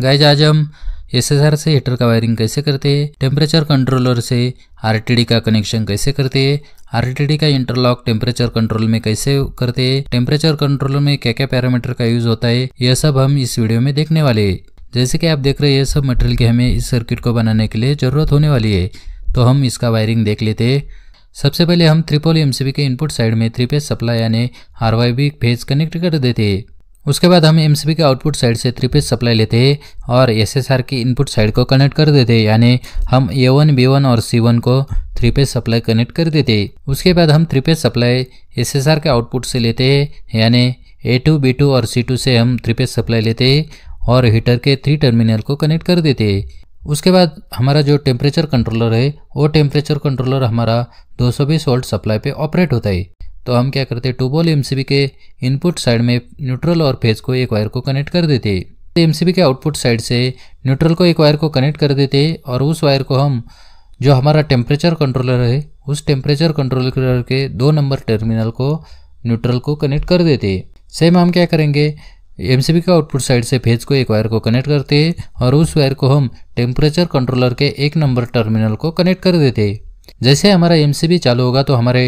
guys आज हम S से हीटर का वायरिंग कैसे करते हैं टेम्परेचर कंट्रोलर से आर का कनेक्शन कैसे करते हैं आर का इंटरलॉक टेम्परेचर कंट्रोल में कैसे करते हैं टेम्परेचर कंट्रोल में क्या क्या पैरामीटर का यूज होता है यह सब हम इस वीडियो में देखने वाले हैं जैसे कि आप देख रहे हैं यह सब मटेरियल की हमें इस सर्किट को बनाने के लिए ज़रूरत होने वाली है तो हम इसका वायरिंग देख लेते हैं सबसे पहले हम त्रिपोल एम के इनपुट साइड में थ्री फेज सप्लाई यानी आर फेज कनेक्ट कर देते हैं उसके बाद हम एम के आउटपुट साइड से थ्री पेज सप्लाई लेते हैं और एस एस आर की इनपुट साइड को कनेक्ट कर देते हैं यानी हम ए वन बी वन और सी वन को थ्री पेज सप्लाई कनेक्ट कर देते हैं उसके बाद हम three phase supply S S R के आउटपुट से लेते हैं यानी ए टू बी टू और सी टू से हम थ्री पेज सप्लाई लेते हैं और हीटर के थ्री टर्मिनल को कनेक्ट कर देते उसके बाद हमारा जो टेम्परेचर कंट्रोलर है वो टेम्परेचर कंट्रोलर हमारा 220 सौ वोल्ट सप्लाई पे ऑपरेट होता है तो हम क्या करते टूबोल एम के इनपुट साइड में न्यूट्रल और फेज को एक वायर को कनेक्ट कर देते एम तो के आउटपुट साइड से न्यूट्रल को एक वायर को कनेक्ट कर देते और उस वायर को हम जो हमारा टेम्परेचर कंट्रोलर है उस टेम्परेचर कंट्रोलर के दो नंबर टर्मिनल को न्यूट्रल को कनेक्ट कर देते सेम हम क्या करेंगे एम के आउटपुट साइड से फेज को एक वायर को कनेक्ट करते और उस वायर को हम टेम्परेचर कंट्रोलर के एक नंबर टर्मिनल को कनेक्ट कर देते जैसे हमारा एम चालू होगा तो हमारे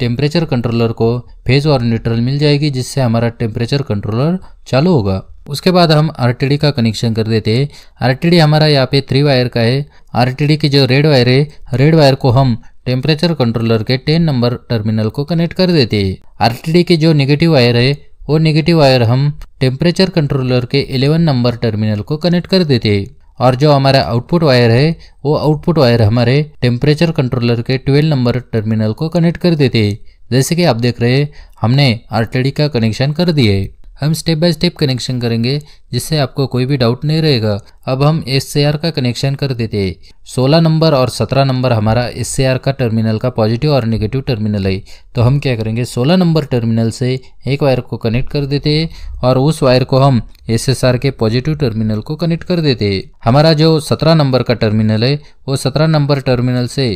टेम्परेचर कंट्रोलर को फेज और न्यूट्रल मिल जाएगी जिससे हमारा टेम्परेचर कंट्रोलर चालू होगा उसके बाद हम आर का कनेक्शन कर देते हैं आर हमारा यहाँ पे थ्री वायर का है आर की जो रेड वायर है रेड वायर को हम टेम्परेचर कंट्रोलर के टेन नंबर टर्मिनल को कनेक्ट कर देते हैं आर के जो निगेटिव वायर है वो निगेटिव वायर हम टेम्परेचर कंट्रोलर के इलेवन नंबर टर्मिनल को कनेक्ट कर देते हैं और जो हमारा आउटपुट वायर है वो आउटपुट वायर हमारे टेम्परेचर कंट्रोलर के 12 नंबर टर्मिनल को कनेक्ट कर देते हैं जैसे कि आप देख रहे हैं हमने आर का कनेक्शन कर दिए हम स्टेप बाय स्टेप कनेक्शन करेंगे जिससे आपको कोई भी डाउट नहीं रहेगा अब हम एस का कनेक्शन कर देते हैं सोलह नंबर और सत्रह नंबर हमारा एस का टर्मिनल का पॉजिटिव और नेगेटिव टर्मिनल है तो हम क्या करेंगे सोलह नंबर टर्मिनल से एक वायर को कनेक्ट कर देते हैं और उस वायर को हम एस के पॉजिटिव टर्मिनल को कनेक्ट कर देते हैं हमारा जो सत्रह नंबर का टर्मिनल है वो सत्रह नंबर टर्मिनल से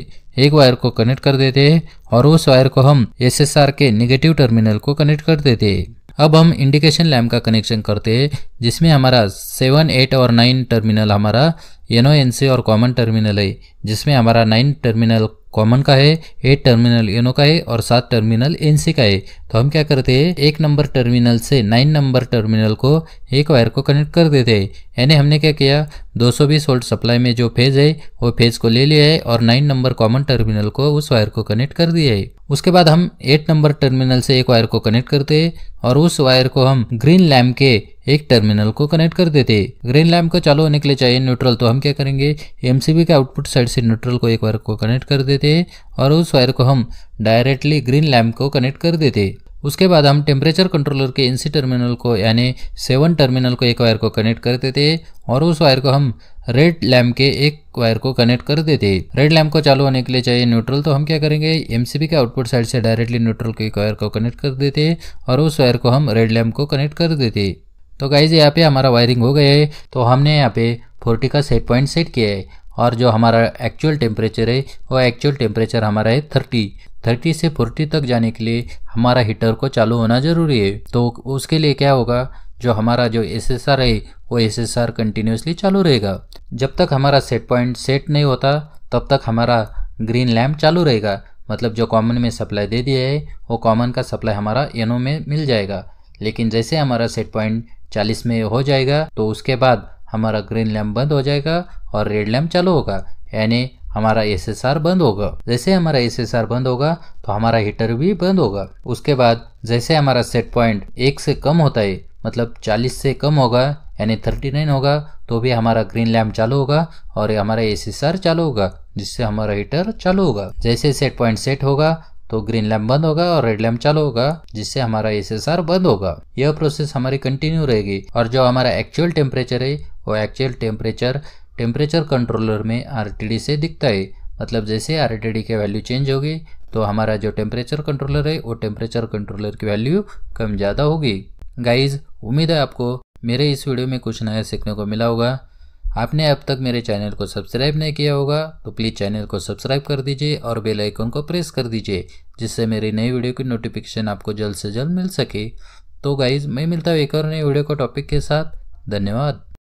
एक वायर को कनेक्ट कर देते हैं और उस वायर को हम एस के निगेटिव टर्मिनल को कनेक्ट कर देते हैं अब हम इंडिकेशन लैम्प का कनेक्शन करते हैं जिसमें हमारा सेवन एट और नाइन टर्मिनल हमारा एन और कॉमन टर्मिनल है जिसमें हमारा नाइन टर्मिनल कॉमन का है एट टर्मिनल एनो का है और सात टर्मिनल एन का है तो हम क्या करते हैं एक नंबर टर्मिनल से नाइन नंबर टर्मिनल को एक वायर को कनेक्ट कर देते हैं यानी हमने क्या किया 220 वोल्ट सप्लाई में जो फेज है वो फेज को ले लिया है और नाइन नंबर कॉमन टर्मिनल को उस वायर को कनेक्ट कर दिया है उसके बाद हम एट नंबर टर्मिनल से एक वायर को कनेक्ट करते हैं और उस वायर को हम ग्रीन लैम्प के एक टर्मिनल को कनेक्ट कर देते ग्रीन लैम्प को चालू होने के लिए चाहिए न्यूट्रल तो हम क्या करेंगे एमसीबी के आउटपुट साइड से न्यूट्रल को एक वायर को कनेक्ट कर देते और उस वायर को हम डायरेक्टली ग्रीन लैम्प को कनेक्ट कर देते उसके बाद हम टेम्परेचर कंट्रोलर के एनसी टर्मिनल को यानी सेवन टर्मिनल को एक वायर को कनेक्ट कर देते और उस वायर को हम रेड लैम्प के एक वायर को कनेक्ट कर देते रेड लैम्प को चालू होने के लिए चाहिए न्यूट्रल तो हम क्या करेंगे एमसीबी के आउटपुट साइड से डायरेक्टली न्यूट्रल के एक वायर को कनेक्ट कर देते और उस वायर को हम रेड लैम्प को कनेक्ट कर देते तो गाइज यहाँ पे हमारा वायरिंग हो गया है तो हमने यहाँ पे फोर्टी का सेट पॉइंट सेट किया है और जो हमारा एक्चुअल टेम्परेचर है वो एक्चुअल टेम्परेचर हमारा है थर्टी थर्टी से फोर्टी तक जाने के लिए हमारा हीटर को चालू होना ज़रूरी है तो उसके लिए क्या होगा जो हमारा जो एस एस आर है वो एस एस आर कंटिन्यूसली चालू रहेगा जब तक हमारा सेट पॉइंट सेट नहीं होता तब तक हमारा ग्रीन लैम्प चालू रहेगा मतलब जो कॉमन में सप्लाई दे दिया है वो कॉमन का सप्लाई हमारा एनो में मिल जाएगा लेकिन जैसे हमारा सेट पॉइंट चालीस में हो जाएगा तो उसके बाद हमारा ग्रीन लैम्प बंद हो जाएगा और रेड लैम्प चालू होगा यानी हमारा एस बंद होगा जैसे हमारा एस बंद होगा तो हमारा हीटर भी बंद होगा उसके बाद जैसे हमारा सेट पॉइंट एक से कम होता है मतलब 40 से कम होगा यानी 39 होगा तो भी हमारा ग्रीन लैम्प चालू होगा और हमारा एस चालू होगा जिससे हमारा हीटर चालू होगा जैसे सेट पॉइंट सेट होगा तो ग्रीन लैम्प बंद होगा और रेड लैम्प चालू होगा जिससे हमारा एस बंद होगा यह प्रोसेस हमारी कंटिन्यू रहेगी और जो हमारा एक्चुअल टेम्परेचर है वो एक्चुअल टेम्परेचर टेम्परेचर कंट्रोलर में आर से दिखता है मतलब जैसे आर के वैल्यू चेंज होगी तो हमारा जो टेम्परेचर कंट्रोलर है वो टेम्परेचर कंट्रोलर की वैल्यू कम ज़्यादा होगी गाइज उम्मीद है आपको मेरे इस वीडियो में कुछ नया सीखने को मिला होगा आपने अब तक मेरे चैनल को सब्सक्राइब नहीं किया होगा तो प्लीज़ चैनल को सब्सक्राइब कर दीजिए और बेल आइकन को प्रेस कर दीजिए जिससे मेरी नई वीडियो की नोटिफिकेशन आपको जल्द से जल्द मिल सके तो गाइज़ मैं मिलता हूँ एक और नई वीडियो को टॉपिक के साथ धन्यवाद